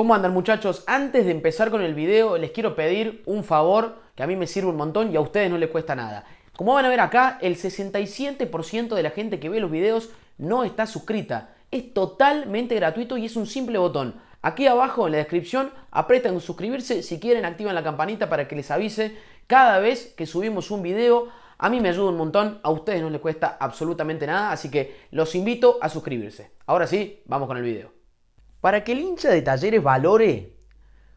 ¿Cómo andan muchachos? Antes de empezar con el video les quiero pedir un favor que a mí me sirve un montón y a ustedes no les cuesta nada. Como van a ver acá, el 67% de la gente que ve los videos no está suscrita. Es totalmente gratuito y es un simple botón. Aquí abajo en la descripción apretan suscribirse, si quieren activan la campanita para que les avise cada vez que subimos un video. A mí me ayuda un montón, a ustedes no les cuesta absolutamente nada, así que los invito a suscribirse. Ahora sí, vamos con el video. Para que el hincha de talleres valore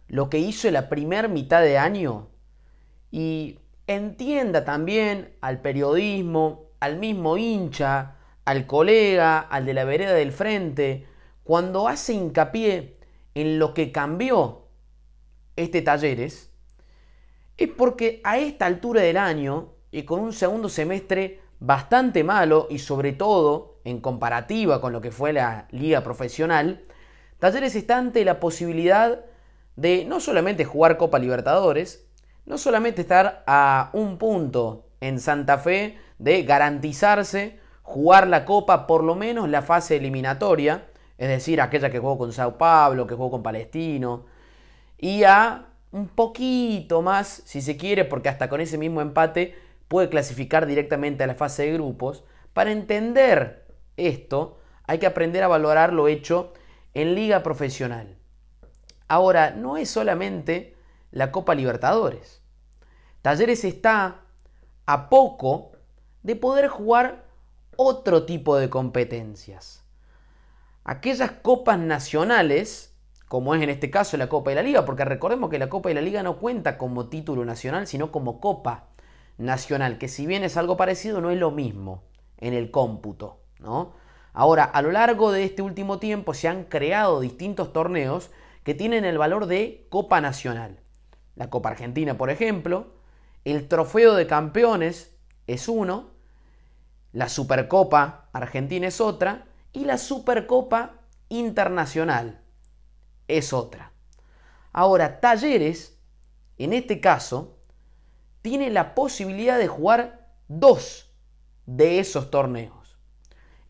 lo que hizo en la primera mitad de año y entienda también al periodismo, al mismo hincha, al colega, al de la vereda del frente, cuando hace hincapié en lo que cambió este Talleres, es porque a esta altura del año y con un segundo semestre bastante malo y sobre todo en comparativa con lo que fue la liga profesional, Talleres estante la posibilidad de no solamente jugar Copa Libertadores, no solamente estar a un punto en Santa Fe de garantizarse jugar la Copa, por lo menos la fase eliminatoria, es decir, aquella que jugó con Sao Paulo, que jugó con Palestino, y a un poquito más, si se quiere, porque hasta con ese mismo empate puede clasificar directamente a la fase de grupos. Para entender esto, hay que aprender a valorar lo hecho en liga profesional. Ahora, no es solamente la Copa Libertadores. Talleres está a poco de poder jugar otro tipo de competencias. Aquellas copas nacionales, como es en este caso la Copa de la Liga, porque recordemos que la Copa de la Liga no cuenta como título nacional, sino como Copa Nacional, que si bien es algo parecido, no es lo mismo en el cómputo, ¿no? Ahora, a lo largo de este último tiempo se han creado distintos torneos que tienen el valor de Copa Nacional. La Copa Argentina, por ejemplo, el Trofeo de Campeones es uno, la Supercopa Argentina es otra y la Supercopa Internacional es otra. Ahora, Talleres, en este caso, tiene la posibilidad de jugar dos de esos torneos.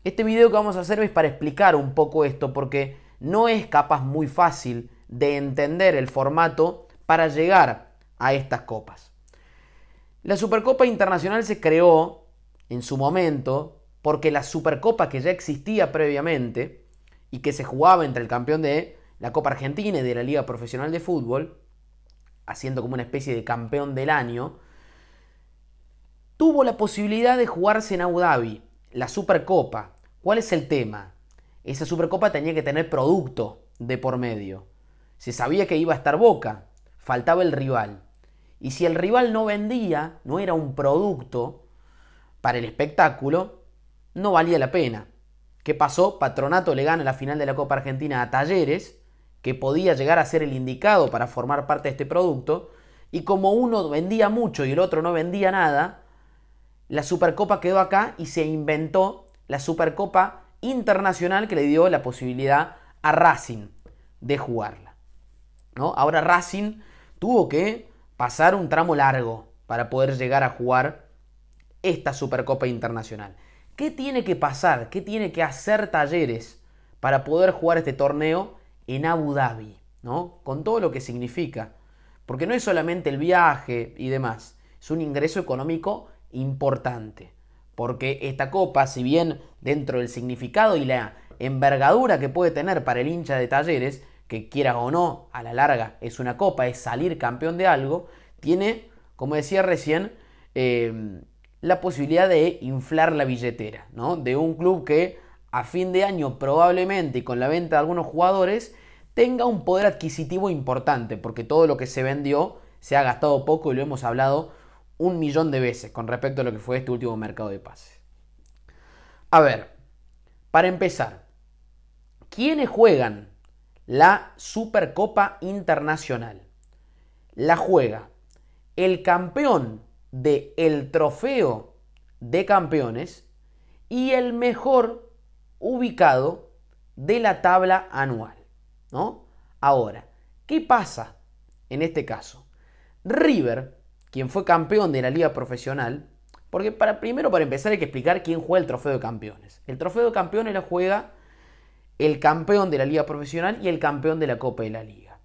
Este video que vamos a hacer es para explicar un poco esto porque no es capaz muy fácil de entender el formato para llegar a estas copas. La Supercopa Internacional se creó en su momento porque la Supercopa que ya existía previamente y que se jugaba entre el campeón de la Copa Argentina y de la Liga Profesional de Fútbol, haciendo como una especie de campeón del año, tuvo la posibilidad de jugarse en Abu Dhabi, la Supercopa, ¿Cuál es el tema? Esa Supercopa tenía que tener producto de por medio. Se sabía que iba a estar Boca, faltaba el rival. Y si el rival no vendía, no era un producto para el espectáculo, no valía la pena. ¿Qué pasó? Patronato le gana la final de la Copa Argentina a Talleres, que podía llegar a ser el indicado para formar parte de este producto, y como uno vendía mucho y el otro no vendía nada, la Supercopa quedó acá y se inventó la Supercopa Internacional que le dio la posibilidad a Racing de jugarla. ¿no? Ahora Racing tuvo que pasar un tramo largo para poder llegar a jugar esta Supercopa Internacional. ¿Qué tiene que pasar? ¿Qué tiene que hacer Talleres para poder jugar este torneo en Abu Dhabi? ¿no? Con todo lo que significa. Porque no es solamente el viaje y demás, es un ingreso económico importante porque esta copa, si bien dentro del significado y la envergadura que puede tener para el hincha de talleres, que quiera o no, a la larga es una copa, es salir campeón de algo, tiene, como decía recién, em, la posibilidad de inflar la billetera, De un club que a fin de año probablemente y con la venta de algunos jugadores tenga un poder adquisitivo importante, porque todo lo que se vendió se ha gastado poco y lo hemos hablado un millón de veces con respecto a lo que fue este último mercado de pases. A ver, para empezar, ¿quiénes juegan la Supercopa Internacional? La juega el campeón de el trofeo de campeones y el mejor ubicado de la tabla anual, ¿no? Ahora, ¿qué pasa en este caso? River quien fue campeón de la liga profesional, porque para, primero para empezar hay que explicar quién juega el trofeo de campeones. El trofeo de campeones lo juega el campeón de la liga profesional y el campeón de la Copa de la Liga.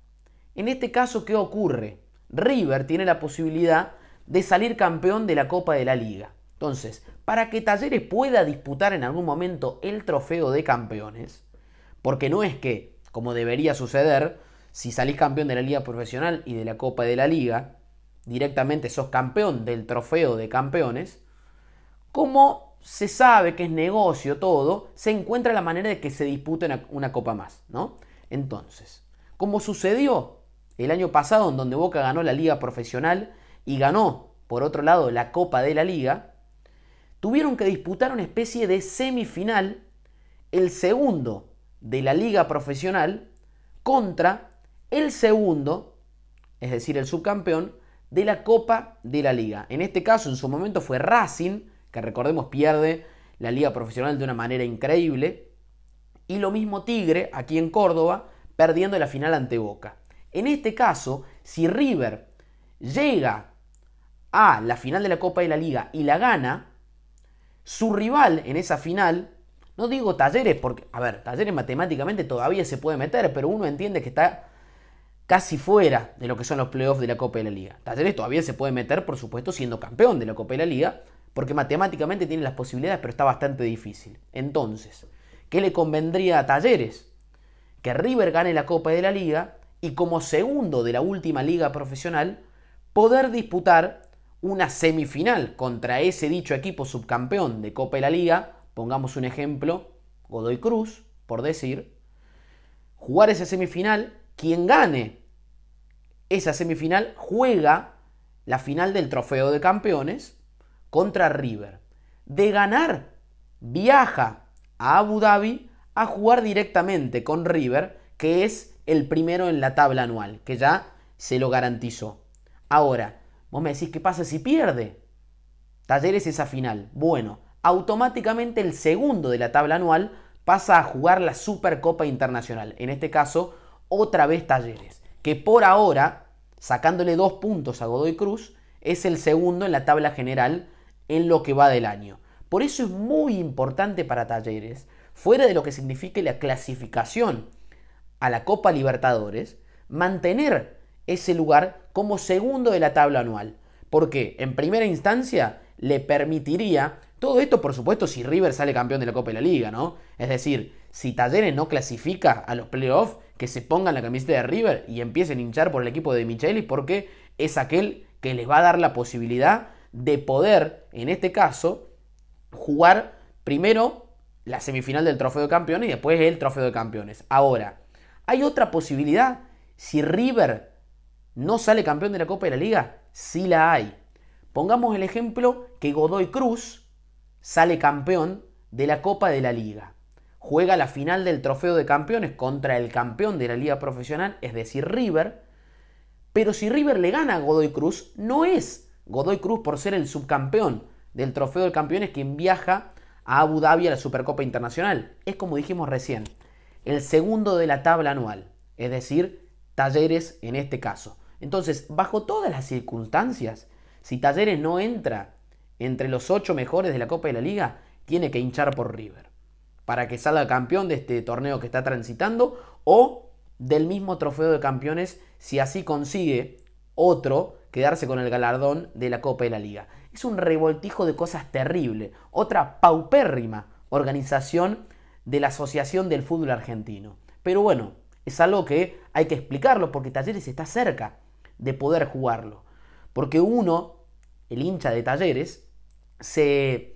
En este caso, ¿qué ocurre? River tiene la posibilidad de salir campeón de la Copa de la Liga. Entonces, para que Talleres pueda disputar en algún momento el trofeo de campeones, porque no es que, como debería suceder, si salís campeón de la Liga Profesional y de la Copa de la Liga, directamente sos campeón del trofeo de campeones, como se sabe que es negocio todo, se encuentra la manera de que se dispute una, una copa más, ¿no? Entonces, como sucedió el año pasado en donde Boca ganó la liga profesional y ganó, por otro lado, la copa de la liga, tuvieron que disputar una especie de semifinal, el segundo de la liga profesional contra el segundo, es decir, el subcampeón de la Copa de la Liga. En este caso, en su momento fue Racing, que recordemos pierde la Liga Profesional de una manera increíble. Y lo mismo Tigre, aquí en Córdoba, perdiendo la final ante Boca. En este caso, si River llega a la final de la Copa de la Liga y la gana, su rival en esa final, no digo talleres, porque, a ver, talleres matemáticamente todavía se puede meter, pero uno entiende que está casi fuera de lo que son los playoffs de la Copa de la Liga. Talleres todavía se puede meter, por supuesto, siendo campeón de la Copa de la Liga, porque matemáticamente tiene las posibilidades, pero está bastante difícil. Entonces, ¿qué le convendría a Talleres? Que River gane la Copa de la Liga y como segundo de la última liga profesional, poder disputar una semifinal contra ese dicho equipo subcampeón de Copa de la Liga, pongamos un ejemplo, Godoy Cruz, por decir, jugar esa semifinal quien gane esa semifinal juega la final del Trofeo de Campeones contra River. De ganar, viaja a Abu Dhabi a jugar directamente con River, que es el primero en la tabla anual, que ya se lo garantizó. Ahora, vos me decís, ¿qué pasa si pierde? Talleres esa final. Bueno, automáticamente el segundo de la tabla anual pasa a jugar la Supercopa Internacional, en este caso otra vez Talleres, que por ahora, sacándole dos puntos a Godoy Cruz, es el segundo en la tabla general en lo que va del año. Por eso es muy importante para Talleres, fuera de lo que signifique la clasificación a la Copa Libertadores, mantener ese lugar como segundo de la tabla anual. Porque en primera instancia le permitiría, todo esto por supuesto si River sale campeón de la Copa de la Liga, ¿no? Es decir, si Talleres no clasifica a los playoffs, que se pongan la camiseta de River y empiecen a hinchar por el equipo de Micheli porque es aquel que les va a dar la posibilidad de poder, en este caso, jugar primero la semifinal del trofeo de campeones y después el trofeo de campeones. Ahora, hay otra posibilidad. Si River no sale campeón de la Copa de la Liga, sí la hay. Pongamos el ejemplo que Godoy Cruz sale campeón de la Copa de la Liga juega la final del Trofeo de Campeones contra el campeón de la liga profesional, es decir, River. Pero si River le gana a Godoy Cruz, no es Godoy Cruz por ser el subcampeón del Trofeo de Campeones quien viaja a Abu Dhabi a la Supercopa Internacional. Es como dijimos recién, el segundo de la tabla anual, es decir, Talleres en este caso. Entonces, bajo todas las circunstancias, si Talleres no entra entre los ocho mejores de la Copa de la Liga, tiene que hinchar por River para que salga campeón de este torneo que está transitando o del mismo trofeo de campeones si así consigue otro quedarse con el galardón de la Copa de la Liga. Es un revoltijo de cosas terrible, otra paupérrima organización de la Asociación del Fútbol Argentino. Pero bueno, es algo que hay que explicarlo porque Talleres está cerca de poder jugarlo. Porque uno, el hincha de Talleres, se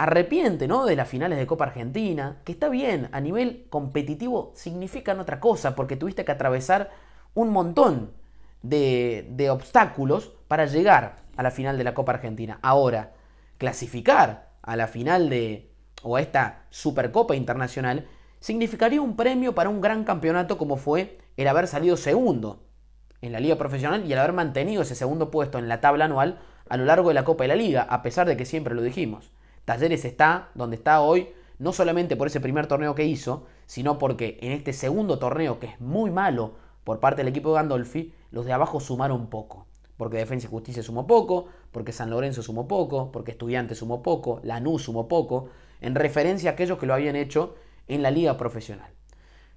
arrepiente ¿no? de las finales de Copa Argentina, que está bien, a nivel competitivo significan otra cosa, porque tuviste que atravesar un montón de, de obstáculos para llegar a la final de la Copa Argentina. Ahora, clasificar a la final de, o a esta Supercopa Internacional, significaría un premio para un gran campeonato como fue el haber salido segundo en la liga profesional y el haber mantenido ese segundo puesto en la tabla anual a lo largo de la Copa de la Liga, a pesar de que siempre lo dijimos. Talleres está donde está hoy, no solamente por ese primer torneo que hizo, sino porque en este segundo torneo, que es muy malo por parte del equipo de Gandolfi, los de abajo sumaron poco. Porque Defensa y Justicia sumó poco, porque San Lorenzo sumó poco, porque Estudiantes sumó poco, Lanús sumó poco, en referencia a aquellos que lo habían hecho en la liga profesional.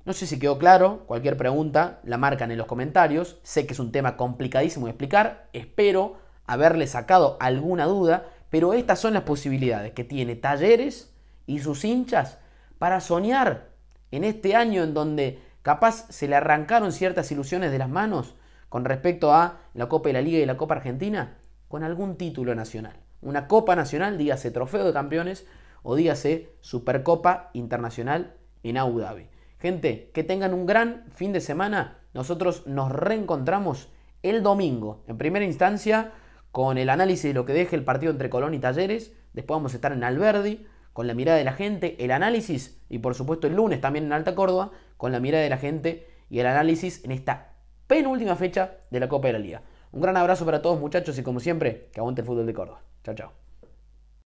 No sé si quedó claro, cualquier pregunta la marcan en los comentarios, sé que es un tema complicadísimo de explicar, espero haberle sacado alguna duda pero estas son las posibilidades que tiene Talleres y sus hinchas para soñar en este año en donde capaz se le arrancaron ciertas ilusiones de las manos con respecto a la Copa de la Liga y la Copa Argentina con algún título nacional. Una Copa Nacional, dígase Trofeo de Campeones o dígase Supercopa Internacional en Abu Dhabi. Gente, que tengan un gran fin de semana. Nosotros nos reencontramos el domingo, en primera instancia con el análisis de lo que deje el partido entre Colón y Talleres. Después vamos a estar en Alberdi, con la mirada de la gente, el análisis y por supuesto el lunes también en Alta Córdoba, con la mirada de la gente y el análisis en esta penúltima fecha de la Copa de la Liga. Un gran abrazo para todos muchachos y como siempre, que aguante el fútbol de Córdoba. Chao, chao.